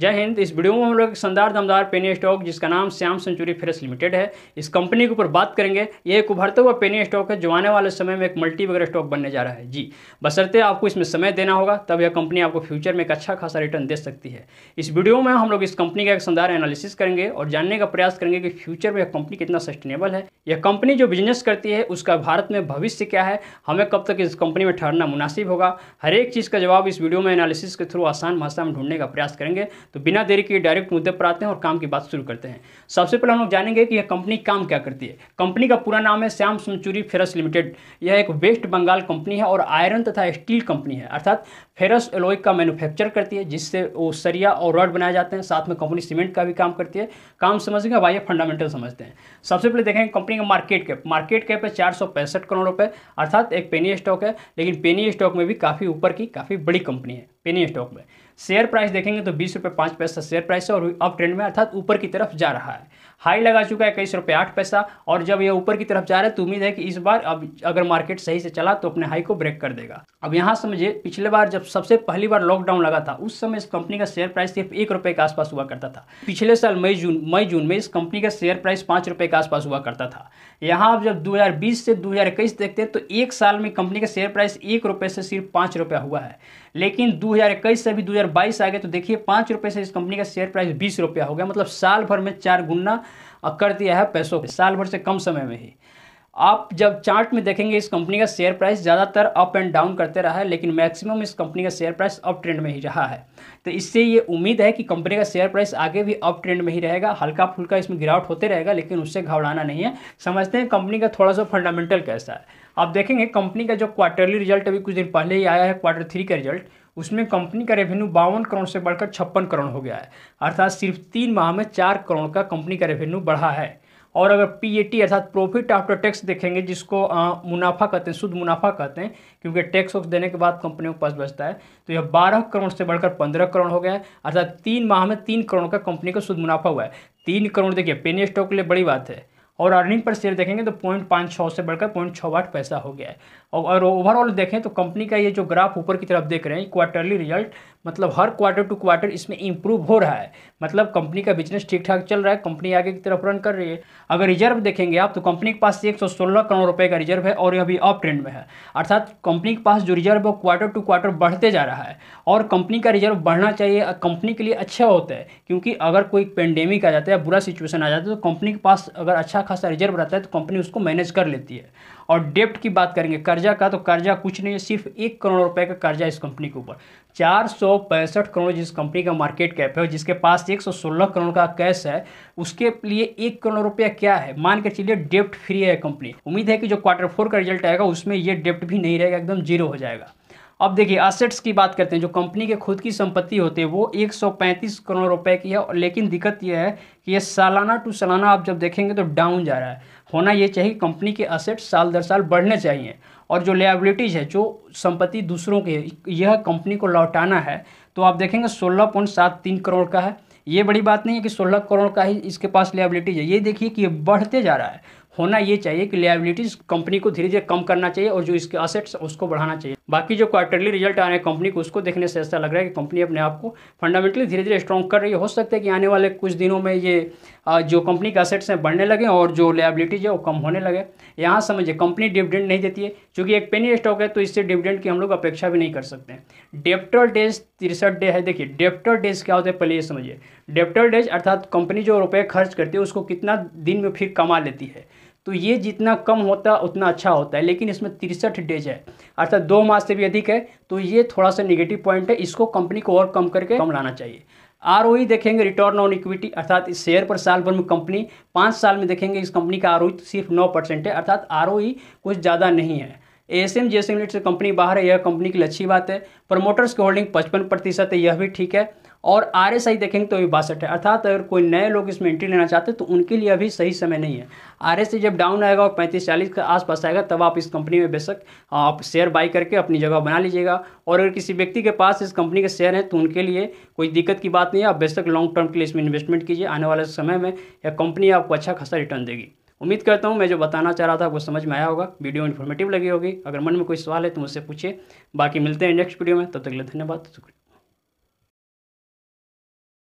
जय हिंद इस वीडियो में हम लोग एक शानदार दमदार पेनी स्टॉक जिसका नाम श्याम सेंचुरी फ्रेश लिमिटेड है इस कंपनी के ऊपर बात करेंगे ये एक उभरता हुआ पेनी स्टॉक है जो आने वाले समय में एक मल्टी वगैरह स्टॉक बनने जा रहा है जी बसरते आपको इसमें समय देना होगा तब यह कंपनी आपको फ्यूचर में एक अच्छा खासा रिटर्न दे सकती है इस वीडियो में हम लोग इस कंपनी का एक शानदार एनालिसिस करेंगे और जानने का प्रयास करेंगे कि फ्यूचर में यह कंपनी कितना सस्टेनेबल है यह कंपनी जो बिजनेस करती है उसका भारत में भविष्य क्या है हमें कब तक इस कंपनी में ठहरना मुनासिब होगा हर एक चीज़ का जवाब इस वीडियो में एनालिसिस के थ्रू आसान भाषा में ढूंढने का प्रयास करेंगे तो बिना देरी के डायरेक्ट मुद्दे पर आते हैं और काम की बात शुरू करते हैं सबसे पहले हम लोग जानेंगे कि यह कंपनी काम क्या करती है कंपनी का पूरा नाम है श्याम सुनचुरी फेरस लिमिटेड यह एक वेस्ट बंगाल कंपनी है और आयरन तथा स्टील कंपनी है अर्थात फेरस एलोइ का मैन्युफैक्चर करती है जिससे वो सरिया और रॉड बनाए जाते हैं साथ में कंपनी सीमेंट का भी काम करती है काम समझेंगे भाई फंडामेंटल समझते हैं सबसे पहले देखेंगे कंपनी का मार्केट कैप मार्केट कैप है चार करोड़ रुपये अर्थात एक पेनी स्टॉक है लेकिन पेनी स्टॉक में भी काफ़ी ऊपर की काफ़ी बड़ी कंपनी है पेनी स्टॉक में शेयर प्राइस देखेंगे तो बीस रुपये पाँच पैसा शेयर प्राइस है और अप ट्रेंड में अर्थात ऊपर की तरफ जा रहा है हाई लगा चुका है इक्कीस रुपये आठ पैसा और जब ये ऊपर की तरफ जा रहा है तो उम्मीद है कि इस बार अब अगर मार्केट सही से चला तो अपने हाई को ब्रेक कर देगा अब यहाँ समझिए पिछले बार जब सबसे पहली बार लॉकडाउन लगा था उस समय इस कंपनी का शेयर प्राइस सिर्फ एक रुपये के आसपास हुआ करता था पिछले साल मई जून मई जून में इस कंपनी का शेयर प्राइस पाँच रुपये के आसपास हुआ करता था यहाँ अब जब दो से दो देखते हैं तो एक साल में कंपनी का शेयर प्राइस एक रुपये से सिर्फ पाँच रुपया हुआ है लेकिन इक्कीस से अभी 2022 आ गए तो देखिए पाँच रुपये से इस कंपनी का शेयर प्राइस बीस रुपया हो गया मतलब साल भर में चार गुना और कर दिया है पैसों के साल भर से कम समय में ही आप जब चार्ट में देखेंगे इस कंपनी का शेयर प्राइस ज़्यादातर अप एंड डाउन करते रहा है लेकिन मैक्सिमम इस कंपनी का शेयर प्राइस अप ट्रेंड में ही रहा है तो इससे ये उम्मीद है कि कंपनी का शेयर प्राइस आगे भी अप ट्रेंड में ही रहेगा हल्का फुल्का इसमें गिरावट होते रहेगा लेकिन उससे घबराना नहीं है समझते हैं कंपनी का थोड़ा सा फंडामेंटल कैसा है आप देखेंगे कंपनी का जो क्वार्टरली रिजल्ट अभी कुछ दिन पहले ही आया है क्वार्टर थ्री का रिजल्ट उसमें कंपनी का रेवेन्यू बावन करोड़ से बढ़कर छप्पन करोड़ हो गया है अर्थात सिर्फ तीन माह में चार करोड़ का कंपनी का रेवेन्यू बढ़ा है और अगर टी अर्थात प्रॉफिट आफ्टर टैक्स देखेंगे जिसको आ, मुनाफा कहते हैं शुद्ध मुनाफा कहते हैं क्योंकि टैक्स वक्स देने के बाद कंपनी के पास बचता है तो यह बारह करोड़ से बढ़कर पंद्रह करोड़ हो गया है अर्थात तीन माह में तीन करोड़ का कंपनी का शुद्ध मुनाफा हुआ है तीन करोड़ देखिए पेनी स्टॉक के लिए बड़ी बात है और अर्निंग पर शेयर देखेंगे तो पॉइंट पाँच छः से बढ़कर पॉइंट छः आठ पैसा हो गया है और ओवरऑल देखें तो कंपनी का ये जो ग्राफ ऊपर की तरफ देख रहे हैं क्वार्टरली रिजल्ट मतलब हर क्वार्टर टू क्वार्टर इसमें इंप्रूव हो रहा है मतलब कंपनी का बिजनेस ठीक ठाक चल रहा है कंपनी आगे की तरफ रन कर रही है अगर रिजर्व देखेंगे आप तो कंपनी के पास एक सौ सोलह करोड़ रुपए का रिजर्व है और यह अभी अप ट्रेंड में है अर्थात कंपनी के पास जो रिजर्व है क्वार्टर टू क्वार्टर बढ़ते जा रहा है और कंपनी का रिजर्व बढ़ना चाहिए कंपनी के लिए अच्छा होता है क्योंकि अगर कोई पेंडेमिक आ जाता है बुरा सिचुएशन आ जाता है तो कंपनी के पास अगर अच्छा खासा रिजर्व रहता है तो कंपनी उसको मैनेज कर लेती है और डेप्ट की बात करेंगे कर्जा का तो कर्जा कुछ नहीं है सिर्फ एक करोड़ रुपए का कर्जा इस कंपनी के ऊपर चार सौ पैंसठ करोड़ जिस कंपनी का मार्केट कैप है जिसके पास एक सौ सोलह करोड़ का कैश है उसके लिए एक करोड़ रुपया क्या है मान के चलिए डेप्ट फ्री है कंपनी उम्मीद है कि जो क्वार्टर फोर का रिजल्ट आएगा उसमें यह डेप्ट भी नहीं रहेगा एकदम जीरो हो जाएगा अब देखिए असेट्स की बात करते हैं जो कंपनी के खुद की संपत्ति होते हैं वो 135 करोड़ रुपए की है और लेकिन दिक्कत यह है कि ये सालाना टू सालाना आप जब देखेंगे तो डाउन जा रहा है होना ये चाहिए कंपनी के असेट्स साल दर साल बढ़ने चाहिए और जो लेबिलिटीज़ है जो संपत्ति दूसरों के यह कंपनी को लौटाना है तो आप देखेंगे सोलह करोड़ का है ये बड़ी बात नहीं है कि सोलह करोड़ का ही इसके पास लेबिलिटीज है ये देखिए कि ये बढ़ते जा रहा है होना ये चाहिए कि लेबिलिटीज़ कंपनी को धीरे धीरे कम करना चाहिए और जो इसके असेट्स उसको बढ़ाना चाहिए बाकी जो क्वार्टरली रिजल्ट आ रहे हैं कंपनी को उसको देखने से ऐसा लग रहा है कि कंपनी अपने आप को फंडामेंटली धीरे धीरे स्ट्रॉन्ग कर रही है हो सकता है कि आने वाले कुछ दिनों में ये जो कंपनी के असेट्स हैं बढ़ने लगे और जो लेबिलिटीज है वो कम होने लगे यहाँ समझिए कंपनी डिविडेंड नहीं देती है क्योंकि एक पेनी स्टॉक है तो इससे डिविडेंड की हम लोग अपेक्षा भी नहीं कर सकते डेप्टर डेज तिरसठ डे है देखिए डेप्टर डेज क्या होता है पहले ये समझिए डेप्टर डेज अर्थात कंपनी जो रुपये खर्च करती है उसको कितना दिन में फिर कमा लेती है तो ये जितना कम होता उतना अच्छा होता है लेकिन इसमें तिरसठ डेज है अर्थात दो माह से भी अधिक है तो ये थोड़ा सा निगेटिव पॉइंट है इसको कंपनी को और कम करके कम लाना चाहिए आर e देखेंगे रिटर्न ऑन इक्विटी अर्थात इस शेयर पर साल भर में कंपनी पाँच साल में देखेंगे इस कंपनी का आर e तो सिर्फ नौ परसेंट है अर्थात आर e कुछ ज़्यादा नहीं है A S M G S M unit से कंपनी बाहर है यह कंपनी की अच्छी बात है प्रमोटर्स की होल्डिंग पचपन प्रतिशत है यह भी ठीक है और आर एस आई देखेंगे तो अभी बासठ है अर्थात अगर कोई नए लोग इसमें एंट्री लेना चाहते हैं तो उनके लिए अभी सही समय नहीं है आर एस आई जब डाउन आएगा और पैंतीस चालीस के आसपास आएगा तब आप इस कंपनी में बेशक आप शेयर बाई करके अपनी जगह बना लीजिएगा और अगर किसी व्यक्ति के पास इस कंपनी के शेयर हैं तो उनके लिए कोई दिक्कत की बात नहीं है आप बेशक लॉन्ग टर्म के लिए इसमें इन्वेस्टमेंट कीजिए आने वाले समय में यह कंपनी आपको अच्छा खासा रिटर्न देगी उम्मीद करता हूँ मैं जो बताना चाह रहा था वो समझ में आया होगा वीडियो इन्फॉर्मेटिव लगी होगी अगर मन में कोई सवाल है तो मुझसे पूछिए बाकी मिलते हैं नेक्स्ट वीडियो में तब तक के लिए धन्यवाद शुक्रिया